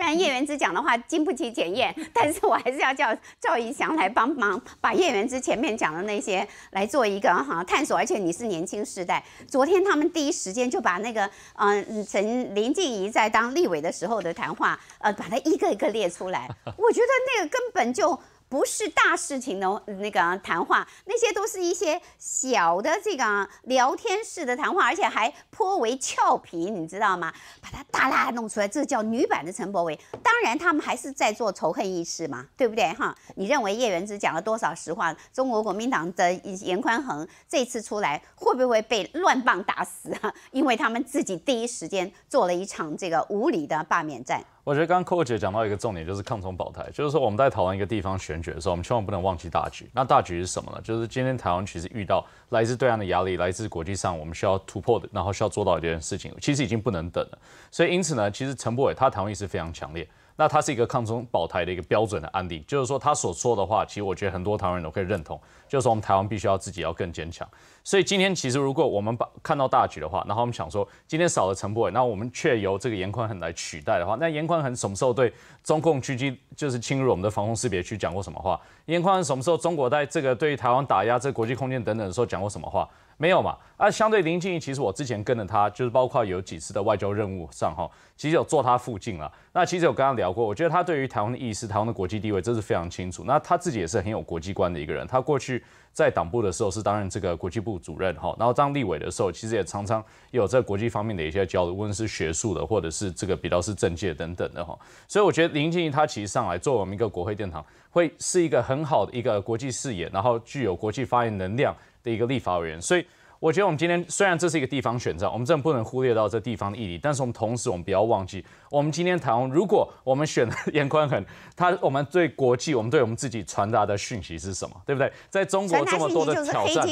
虽然叶元之讲的话经不起检验，但是我还是要叫赵以翔来帮忙把叶元之前面讲的那些来做一个哈探索。而且你是年轻世代，昨天他们第一时间就把那个嗯，陈林静怡在当立委的时候的谈话，呃，把它一个一个列出来。我觉得那个根本就。不是大事情的那个谈话，那些都是一些小的这个聊天式的谈话，而且还颇为俏皮，你知道吗？把它大啦弄出来，这叫女版的陈柏伟。当然，他们还是在做仇恨意识嘛，对不对哈？你认为叶元之讲了多少实话？中国国民党的严宽恒这次出来，会不会被乱棒打死啊？因为他们自己第一时间做了一场这个无理的罢免战。我觉得刚刚柯 o 姐讲到一个重点，就是抗争保台，就是说我们在讨论一个地方选举的时候，我们千万不能忘记大局。那大局是什么呢？就是今天台湾其实遇到来自对岸的压力，来自国际上我们需要突破的，然后需要做到一件事情，其实已经不能等了。所以因此呢，其实陈柏伟他台湾意识非常强烈。那它是一个抗中保台的一个标准的案例，就是说他所说的话，其实我觉得很多台湾人都可以认同。就是说我们台湾必须要自己要更坚强。所以今天其实如果我们把看到大局的话，然后我们想说，今天少了陈柏伟，那我们却由这个严宽恒来取代的话，那严宽恒什么时候对中共狙击就是侵入我们的防空识别区讲过什么话？严宽恒什么时候中国在这个对于台湾打压这国际空间等等的时候讲过什么话？没有嘛？啊，相对林静怡，其实我之前跟着他，就是包括有几次的外交任务上哈，其实有坐他附近了。那其实有跟他聊过，我觉得他对于台湾的意思、台湾的国际地位，这是非常清楚。那他自己也是很有国际观的一个人。他过去在党部的时候是担任这个国际部主任哈，然后当立委的时候，其实也常常有在国际方面的一些交流，无论是学术的，或者是这个比较是政界等等的哈。所以我觉得林静怡他其实上来做我们一个国会殿堂，会是一个很好的一个国际视野，然后具有国际发言能量。的一个立法委员，所以。我觉得我们今天虽然这是一个地方选战，我们真的不能忽略到这地方的意义。但是我们同时我们不要忘记，我们今天台湾，如果我们选了严宽衡，他我们对国际，我们对我们自己传达的讯息是什么？对不对？在中国这么多的挑战，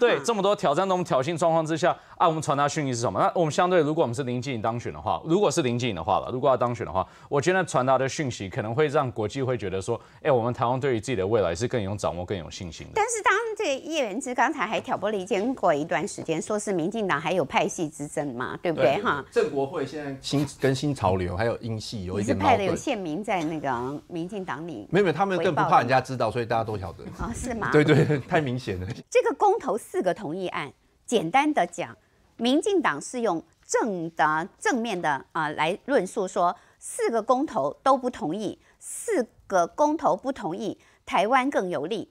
对这么多挑战，那种挑衅状况之下，啊，我们传达讯息是什么？那我们相对，如果我们是林志颖当选的话，如果是林志颖的话了，如果要当选的话，我觉得传达的讯息可能会让国际会觉得说，哎，我们台湾对于自己的未来是更有掌握、更有信心的。但是当这个叶源之刚才还挑拨离间。过一段时间，说是民进党还有派系之争嘛，对不对哈？郑国会现在新跟新潮流还有英系有一个派的有县民在那个民进党里，没有没有，他们更不怕人家知道，所以大家都晓得。哦，是吗？对对，太明显了。这个公投四个同意案，简单的讲，民进党是用正的正面的啊来论述说，四个公投都不同意，四个公投不同意，台湾更有利。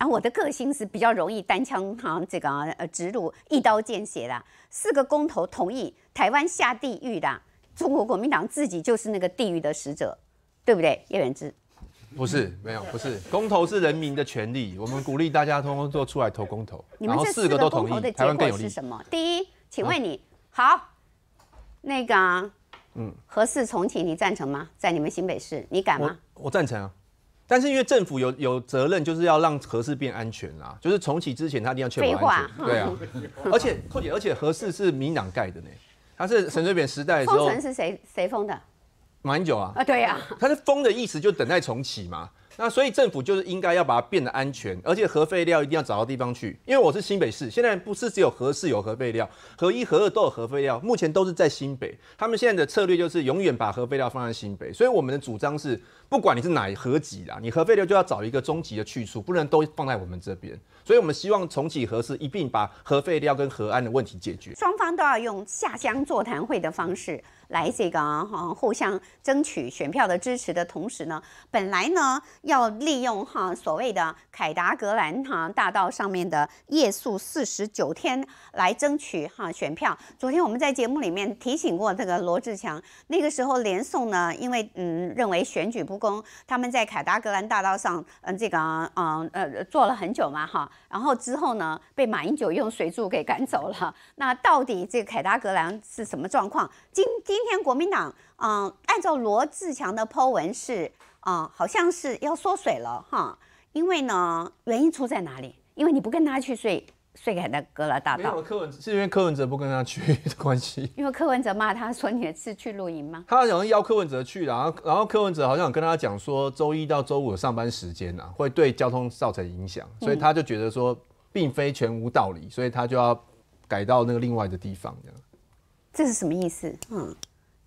然我的个性是比较容易单枪哈，这个呃直入一刀见血的。四个公投同意台湾下地狱的，中国国民党自己就是那个地狱的使者，对不对？叶元志，不是，没有，不是。公投是人民的权利，我们鼓励大家通通都出来投公投。你们这四个都同意，台湾更有利。什么？第一，请问你好，那个，嗯，何事重启，你赞成吗？在你们新北市，你敢吗？我赞成啊。但是因为政府有有责任，就是要让核四变安全啊，就是重启之前他一定要确保安全，对啊。而且寇且而且核四是民党盖的呢，他是陈水扁时代的时候是谁谁封的？英久啊，啊对呀，他是封的意思就等待重启嘛。那所以政府就是应该要把它变得安全，而且核废料一定要找到地方去。因为我是新北市，现在不是只有核四有核废料，核一、核二都有核废料，目前都是在新北。他们现在的策略就是永远把核废料放在新北，所以我们的主张是，不管你是哪一核级的，你核废料就要找一个终极的去处，不能都放在我们这边。所以，我们希望重启核事，一并把核废料跟核安的问题解决。双方都要用下乡座谈会的方式来这个哈，互相争取选票的支持的同时呢，本来呢要利用哈所谓的凯达格兰哈大道上面的夜宿四十九天来争取哈选票。昨天我们在节目里面提醒过这个罗志强，那个时候连宋呢，因为嗯认为选举不公，他们在凯达格兰大道上嗯这个嗯呃坐了很久嘛哈。然后之后呢，被马英九用水柱给赶走了。那到底这个凯达格兰是什么状况？今今天国民党，嗯，按照罗志祥的剖文是，啊，好像是要缩水了哈。因为呢，原因出在哪里？因为你不跟他去睡。睡在那哥拉大道。柯文是因为柯文哲不跟他去的关系。因为柯文哲骂他说：“你是去露营吗？”他好像邀柯文哲去，然后然后柯文哲好像跟他讲说：“周一到周五的上班时间啊，会对交通造成影响。”所以他就觉得说，并非全无道理，所以他就要改到那个另外的地方。这样，这是什么意思？嗯，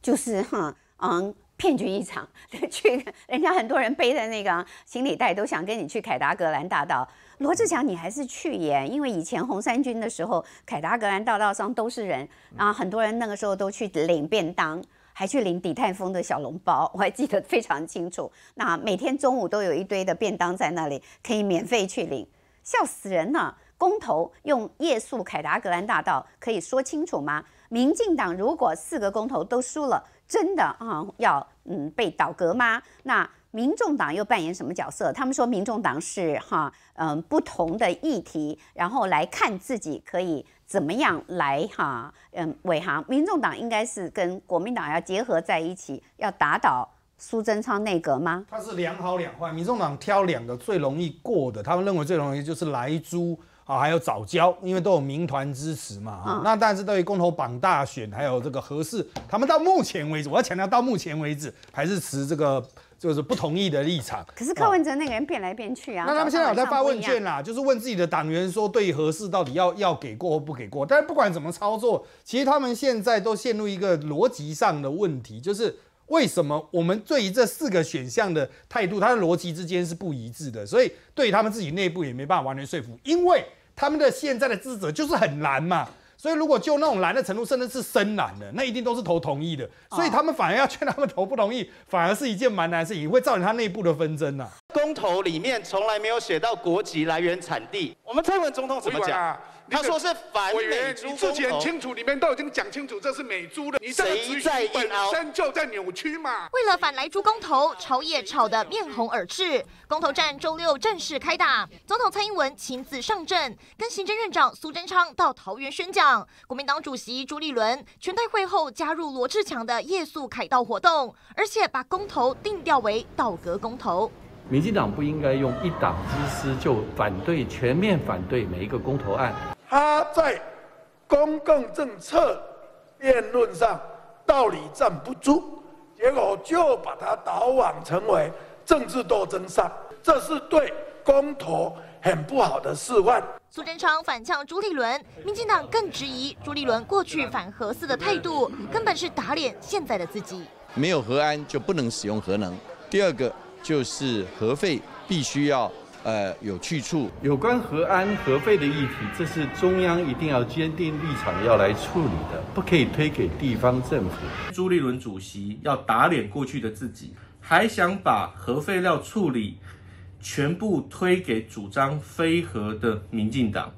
就是哈，嗯。骗局一场，去人家很多人背的那个行李袋都想跟你去凯达格兰大道。罗志祥，你还是去耶，因为以前红三军的时候，凯达格兰大道上都是人，然后很多人那个时候都去领便当，还去领底特丰的小笼包，我还记得非常清楚。那每天中午都有一堆的便当在那里，可以免费去领，笑死人了。公投用夜宿凯达格兰大道可以说清楚吗？民进党如果四个公投都输了？真的啊，要嗯被倒戈吗？那民众党又扮演什么角色？他们说民众党是哈嗯不同的议题，然后来看自己可以怎么样来哈嗯尾行。民众党应该是跟国民党要结合在一起，要打倒苏贞昌内阁吗？他是两好两坏，民众党挑两个最容易过的，他们认为最容易就是莱猪。啊，还有早教，因为都有民团支持嘛，那但是对于公投、榜大选，还有这个何氏，他们到目前为止，我要强调，到目前为止还是持这个就是不同意的立场。可是柯文哲那个人变来变去啊。那他们现在有在发问卷啦，就是问自己的党员说，对何氏到底要要给过或不给过？但是不管怎么操作，其实他们现在都陷入一个逻辑上的问题，就是。为什么我们对于这四个选项的态度，它的逻辑之间是不一致的？所以对他们自己内部也没办法完全说服，因为他们的现在的职责就是很难嘛。所以如果就那种蓝的程度，甚至是深蓝的，那一定都是投同意的。所以他们反而要劝他们投不同意，反而是一件蛮难的事情，会造成他内部的纷争啊。公投里面从来没有写到国籍、来源、产地。我们蔡文总统怎么讲？他说是反美猪公投。你自己很清楚，里面都已经讲清楚，这是美猪的。你谁在本身就在扭曲嘛。为了反莱猪公投，朝野吵得面红耳赤，公投战周六正式开打，总统蔡英文亲自上阵，跟行政院长苏贞昌到桃园宣讲。国民党主席朱立伦全代会后加入罗志强的夜宿凯道活动，而且把公投定调为道格公投。民进党不应该用一党之私就反对，全面反对每一个公投案。他在公共政策辩论上道理站不住，结果就把他导往成为政治斗争上，这是对公投很不好的示范。苏贞昌反呛朱立伦，民进党更质疑朱立伦过去反核四的态度，根本是打脸现在的自己。没有核安就不能使用核能。第二个就是核废必须要呃有去处。有关核安核废的议题，这是中央一定要坚定立场要来处理的，不可以推给地方政府。朱立伦主席要打脸过去的自己，还想把核废料处理？全部推给主张非核的民进党，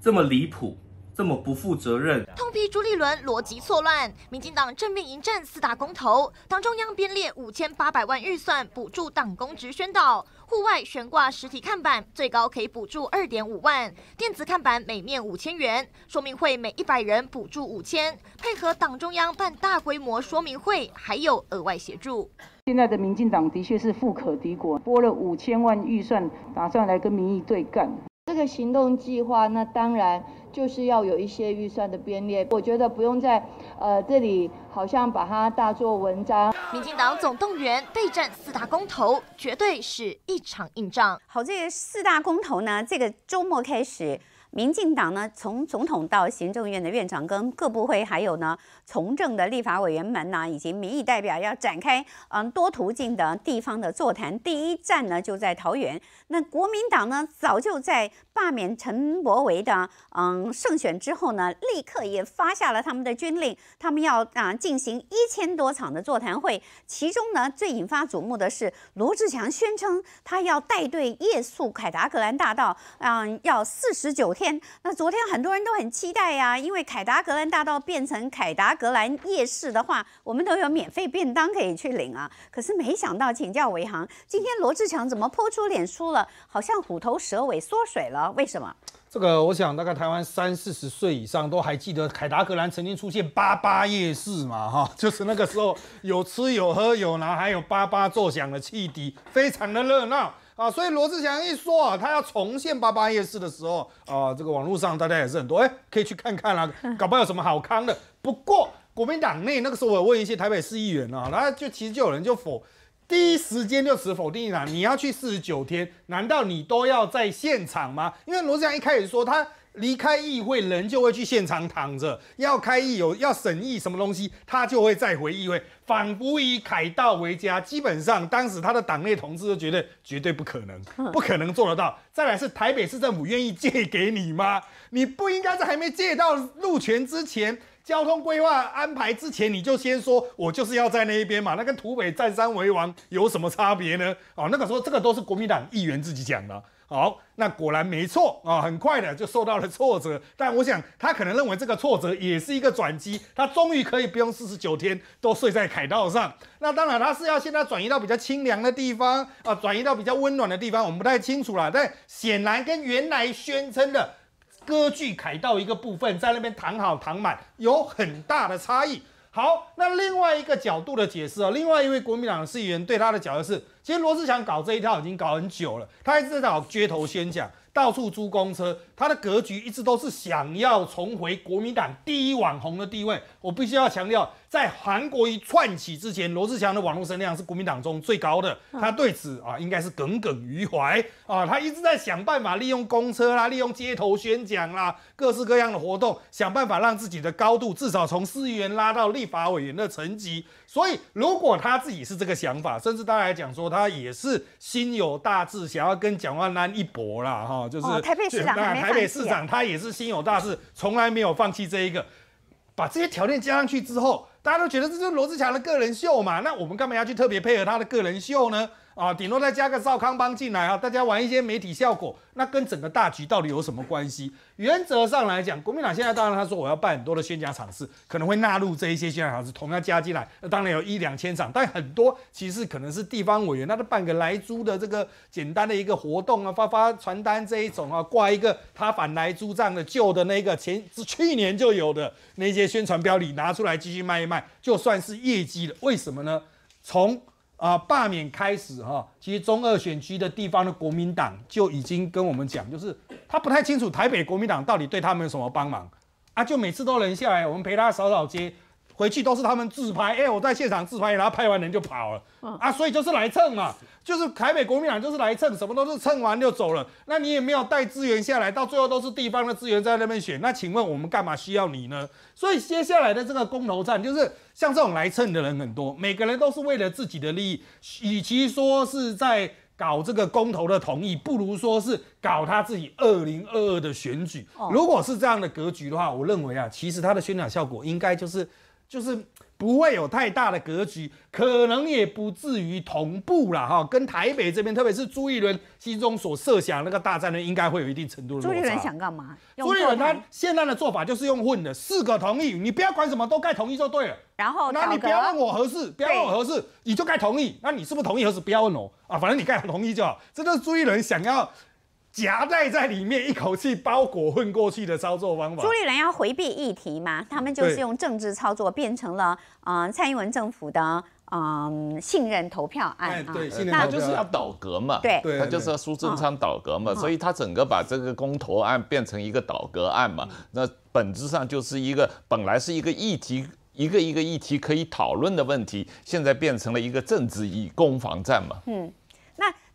这么离谱。这么不负责任，痛批朱立伦逻辑错乱。民进党正面迎战四大公投，党中央编列五千八百万预算补助党公职宣导，户外悬挂实体看板最高可以补助二点五万，电子看板每面五千元，说明会每一百人补助五千，配合党中央办大规模说明会，还有额外协助。现在的民进党的确是富可敌国，拨了五千万预算，打算来跟民意对干。这个行动计划，那当然。就是要有一些预算的编列，我觉得不用在呃这里好像把它大做文章。民进党总动员备战四大公投，绝对是一场硬仗。好，这个四大公投呢，这个周末开始。民进党呢，从总统到行政院的院长，跟各部会，还有呢从政的立法委员们呐，以及民意代表，要展开嗯多途径的地方的座谈。第一站呢就在桃园。那国民党呢，早就在罢免陈伯维的嗯胜选之后呢，立刻也发下了他们的军令，他们要啊进行一千多场的座谈会。其中呢，最引发瞩目的是罗志强宣称他要带队夜宿凯达格兰大道，嗯，要四十九。天，那昨天很多人都很期待呀，因为凯达格兰大道变成凯达格兰夜市的话，我们都有免费便当可以去领啊。可是没想到，请教维航，今天罗志强怎么泼出脸书了，好像虎头蛇尾，缩水了，为什么？这个我想，大概台湾三四十岁以上都还记得凯达格兰曾经出现巴巴夜市嘛，哈，就是那个时候有吃有喝有拿，还有巴巴作响的汽笛，非常的热闹。啊，所以罗志祥一说啊，他要重现八八夜市的时候，啊，这个网络上大家也是很多，哎，可以去看看啦，搞不好有什么好康的。不过国民党内那个时候，我问一些台北市议员啊，然后就其实就有人就否，第一时间就持否定啦。你要去四十九天，难道你都要在现场吗？因为罗志祥一开始说他。离开议会，人就会去现场躺着。要开议有要审议什么东西，他就会再回议会，仿佛以凯道为家。基本上，当时他的党内同志都觉得绝对不可能，不可能做得到。再来是台北市政府愿意借给你吗？你不应该在还没借到路权之前，交通规划安排之前，你就先说，我就是要在那一边嘛。那跟土匪占山为王有什么差别呢？哦，那个时候这个都是国民党议员自己讲的。好，那果然没错啊，很快的就受到了挫折。但我想他可能认为这个挫折也是一个转机，他终于可以不用四十九天都睡在凯道上。那当然他是要现在转移到比较清凉的地方啊，转移到比较温暖的地方，我们不太清楚了。但显然跟原来宣称的歌据凯道一个部分在那边躺好躺满有很大的差异。好，那另外一个角度的解释啊，另外一位国民党的议员对他的角释是：，其实罗志祥搞这一套已经搞很久了，他一直在搞街头先讲，到处租公车，他的格局一直都是想要重回国民党第一网红的地位。我必须要强调。在韩国一串起之前，罗志祥的网络声量是国民党中最高的。他对此啊，应该是耿耿于怀啊。他一直在想办法，利用公车啦，利用街头宣讲啦，各式各样的活动，想办法让自己的高度至少从市议员拉到立法委员的层级。所以，如果他自己是这个想法，甚至他还讲说，他也是心有大志，想要跟蒋万安一搏啦，哈。就是台北市长，台北市长他也是心有大志，从来没有放弃这一个。把这些条件加上去之后。大家都觉得这是罗志祥的个人秀嘛？那我们干嘛要去特别配合他的个人秀呢？啊，顶多再加个赵康邦进来啊，大家玩一些媒体效果，那跟整个大局到底有什么关系？原则上来讲，国民党现在当然他说我要办很多的宣讲场次，可能会纳入这一些宣讲场次，同样加进来。那当然有一两千场，但很多其实可能是地方委员，那都办个来租的这个简单的一个活动啊，发发传单这一种啊，挂一个他反来租账的旧的那个前去年就有的那些宣传标里拿出来继续卖一卖，就算是业绩了。为什么呢？从啊，罢免开始哈，其实中二选区的地方的国民党就已经跟我们讲，就是他不太清楚台北国民党到底对他有什么帮忙啊，就每次都人下来，我们陪他扫扫街。回去都是他们自拍，哎，我在现场自拍，然后拍完人就跑了啊，所以就是来蹭嘛，就是台北国民党就是来蹭，什么都是蹭完就走了，那你也没有带资源下来，到最后都是地方的资源在那边选，那请问我们干嘛需要你呢？所以接下来的这个公投战，就是像这种来蹭的人很多，每个人都是为了自己的利益，与其说是在搞这个公投的同意，不如说是搞他自己二零二二的选举。如果是这样的格局的话，我认为啊，其实他的宣传效果应该就是。就是不会有太大的格局，可能也不至于同步了哈。跟台北这边，特别是朱一伦心中所设想那个大战呢，应该会有一定程度的。朱一伦想干嘛？朱一伦他现在的做法就是用混的，四个同意，你不要管什么都该同意就对了。然后，那你不要问我合适，不要问合适，你就该同意。那你是不是同意合适？不要问我啊，反正你该同意就好。这是朱一伦想要。夹带在里面，一口气包裹混过去的操作方法。朱立伦要回避议题嘛？他们就是用政治操作变成了，嗯，蔡英文政府的嗯信任投票案。哎，对，他就是要倒戈嘛。对，他就是要苏贞昌倒戈嘛，所以他整个把这个公投案变成一个倒戈案嘛。那本质上就是一个本来是一个议题，一个一个议题可以讨论的问题，现在变成了一个政治攻防战嘛。嗯。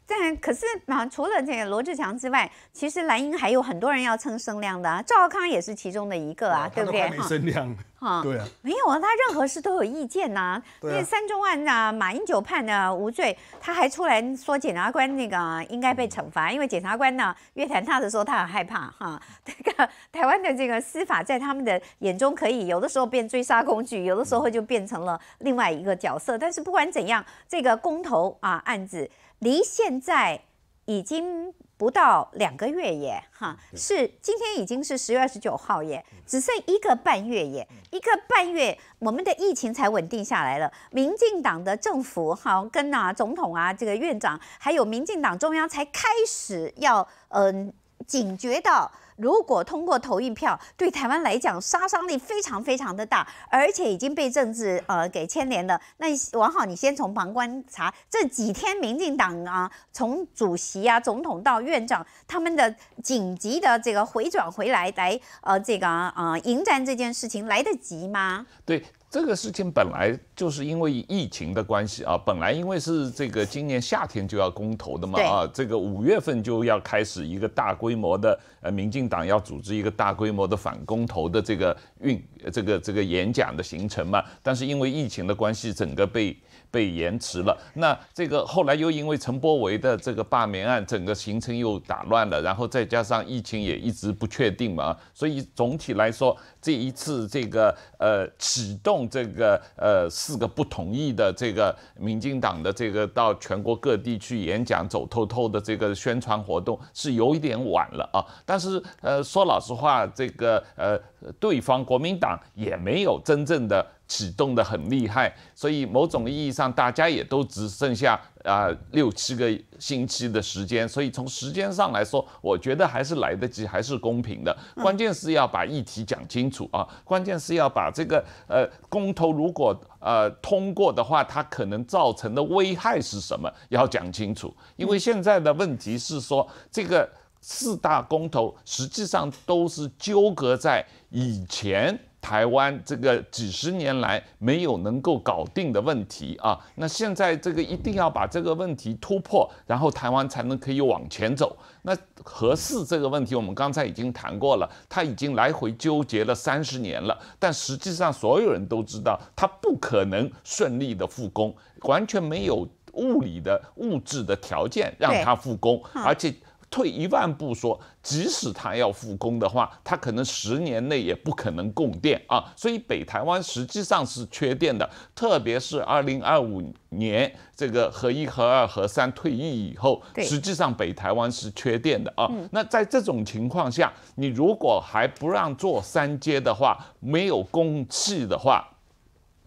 但可是啊，除了这个罗志强之外，其实蓝英还有很多人要蹭声量的啊，赵康也是其中的一个啊，对不对？没声量。哈，对啊。没有啊，他任何事都有意见呐。对。三中案啊，马英九判的无罪，他还出来说检察官那个应该被惩罚，因为检察官呢约谈他的时候，他很害怕哈。这个台湾的这个司法，在他们的眼中可以有的时候变追杀工具，有的时候就变成了另外一个角色。但是不管怎样，这个公投啊案子。离现在已经不到两个月耶，哈，是今天已经是十月二十九号耶，只剩一个半月耶，一个半月我们的疫情才稳定下来了。民进党的政府好跟啊总统啊这个院长，还有民进党中央才开始要嗯警觉到。如果通过投一票，对台湾来讲杀伤力非常非常的大，而且已经被政治呃给牵连了。那王好，你先从旁观察这几天，民进党啊，从主席啊、总统到院长，他们的紧急的这个回转回来来呃这个啊迎战这件事情来得及吗？对。这个事情本来就是因为疫情的关系啊，本来因为是这个今年夏天就要公投的嘛，啊，这个五月份就要开始一个大规模的，呃，民进党要组织一个大规模的反公投的这个运，这个这个演讲的行程嘛，但是因为疫情的关系，整个被。被延迟了，那这个后来又因为陈波维的这个罢免案，整个行程又打乱了，然后再加上疫情也一直不确定嘛，所以总体来说，这一次这个呃启动这个呃四个不同意的这个民进党的这个到全国各地去演讲走透透的这个宣传活动是有一点晚了啊。但是呃说老实话，这个呃对方国民党也没有真正的。启动的很厉害，所以某种意义上，大家也都只剩下啊六七个星期的时间，所以从时间上来说，我觉得还是来得及，还是公平的。关键是要把议题讲清楚啊，关键是要把这个呃公投如果呃通过的话，它可能造成的危害是什么要讲清楚。因为现在的问题是说，这个四大公投实际上都是纠葛在以前。台湾这个几十年来没有能够搞定的问题啊，那现在这个一定要把这个问题突破，然后台湾才能可以往前走。那核四这个问题，我们刚才已经谈过了，他已经来回纠结了三十年了，但实际上所有人都知道，他不可能顺利的复工，完全没有物理的物质的条件让他复工，而且。退一万步说，即使他要复工的话，他可能十年内也不可能供电啊。所以北台湾实际上是缺电的，特别是二零二五年这个核一、核二、核三退役以后，实际上北台湾是缺电的啊。那在这种情况下，你如果还不让做三阶的话，没有供气的话，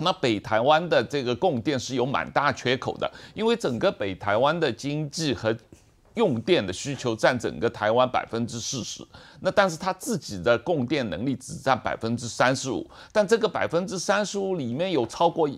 那北台湾的这个供电是有蛮大缺口的，因为整个北台湾的经济和用电的需求占整个台湾百分之四十，那但是他自己的供电能力只占百分之三十五，但这个百分之三十五里面有超过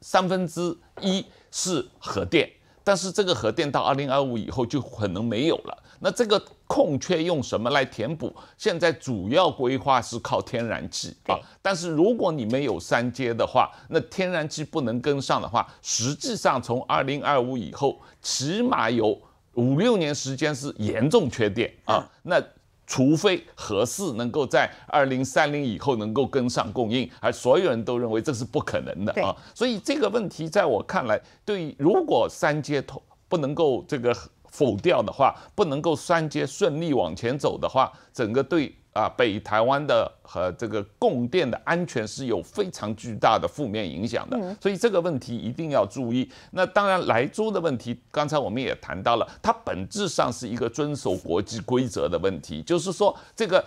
三分之一是核电，但是这个核电到二零二五以后就可能没有了，那这个空缺用什么来填补？现在主要规划是靠天然气啊，但是如果你没有三阶的话，那天然气不能跟上的话，实际上从二零二五以后起码有。五六年时间是严重缺电啊！那除非核四能够在二零三零以后能够跟上供应，而所有人都认为这是不可能的啊！所以这个问题在我看来，对如果三阶通不能够这个否掉的话，不能够三阶顺利往前走的话，整个对。啊，北台湾的和这个供电的安全是有非常巨大的负面影响的，所以这个问题一定要注意。那当然莱州的问题，刚才我们也谈到了，它本质上是一个遵守国际规则的问题，就是说这个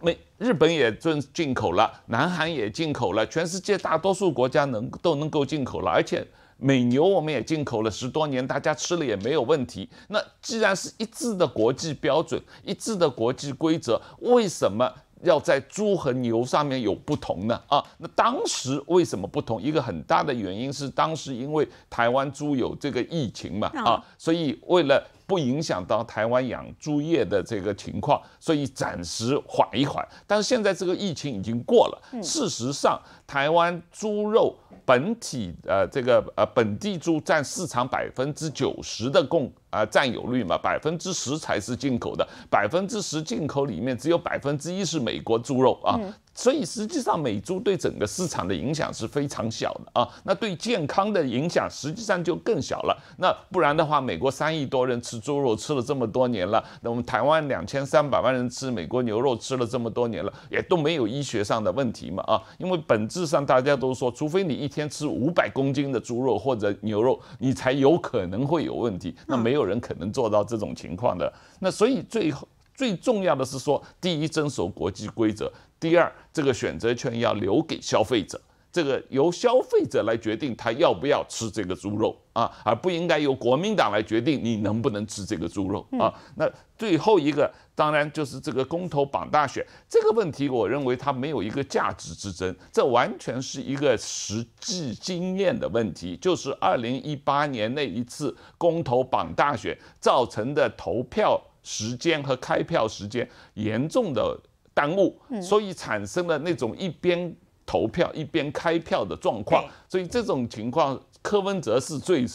美日本也进进口了，南韩也进口了，全世界大多数国家能都能够进口了，而且。美牛我们也进口了十多年，大家吃了也没有问题。那既然是一致的国际标准，一致的国际规则，为什么？要在猪和牛上面有不同呢啊？那当时为什么不同？一个很大的原因是当时因为台湾猪有这个疫情嘛啊，所以为了不影响到台湾养猪业的这个情况，所以暂时缓一缓。但是现在这个疫情已经过了，事实上台湾猪肉本体呃这个呃本地猪占市场百分之九十的供。啊，占有率嘛，百分之十才是进口的，百分之十进口里面只有百分之一是美国猪肉啊。所以实际上美猪对整个市场的影响是非常小的啊，那对健康的影响实际上就更小了。那不然的话，美国三亿多人吃猪肉吃了这么多年了，那我们台湾两千三百万人吃美国牛肉吃了这么多年了，也都没有医学上的问题嘛啊？因为本质上大家都说，除非你一天吃五百公斤的猪肉或者牛肉，你才有可能会有问题。那没有人可能做到这种情况的。那所以最后。最重要的是说，第一，遵守国际规则。第二，这个选择权要留给消费者，这个由消费者来决定他要不要吃这个猪肉啊，而不应该由国民党来决定你能不能吃这个猪肉啊。那最后一个，当然就是这个公投绑大选这个问题，我认为它没有一个价值之争，这完全是一个实际经验的问题，就是二零一八年那一次公投绑大选造成的投票时间和开票时间严重的。耽误，所以产生了那种一边投票一边开票的状况，所以这种情况，柯文哲是最。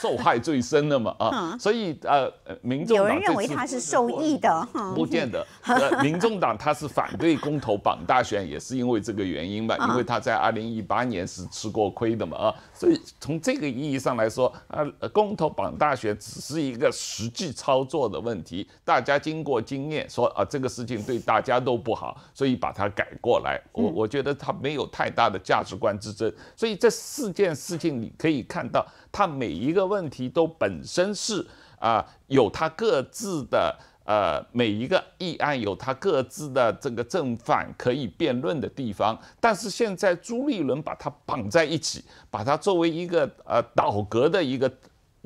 受害最深的嘛啊，所以呃，民众有人认为他是受益的，不见得。民众党他是反对公投、绑大选，也是因为这个原因嘛，因为他在二零一八年是吃过亏的嘛啊，所以从这个意义上来说，啊，公投绑大选只是一个实际操作的问题，大家经过经验说啊，这个事情对大家都不好，所以把它改过来。我我觉得他没有太大的价值观之争，所以这四件事情你可以看到，他每一。个问题都本身是啊，有它各自的呃，每一个议案有它各自的这个正反可以辩论的地方，但是现在朱立伦把它绑在一起，把它作为一个呃倒戈的一个。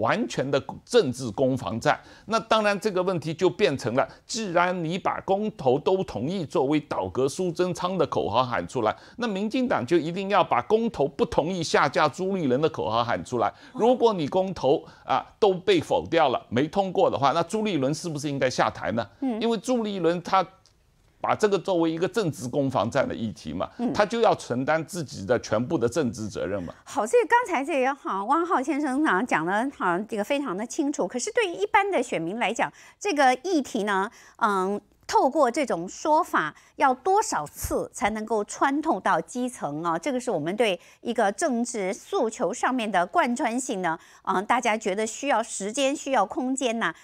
完全的政治攻防战，那当然这个问题就变成了：既然你把公投都同意作为倒戈苏贞昌的口号喊出来，那民进党就一定要把公投不同意下架朱立伦的口号喊出来。如果你公投啊都被否掉了，没通过的话，那朱立伦是不是应该下台呢？因为朱立伦他。把这个作为一个政治攻防战的议题嘛，他就要承担自己的全部的政治责任嘛。好，所以刚才这也好，汪浩先生像讲的好像这个非常的清楚。可是对于一般的选民来讲，这个议题呢，嗯，透过这种说法要多少次才能够穿透到基层啊？这个是我们对一个政治诉求上面的贯穿性呢，嗯，大家觉得需要时间，需要空间呢？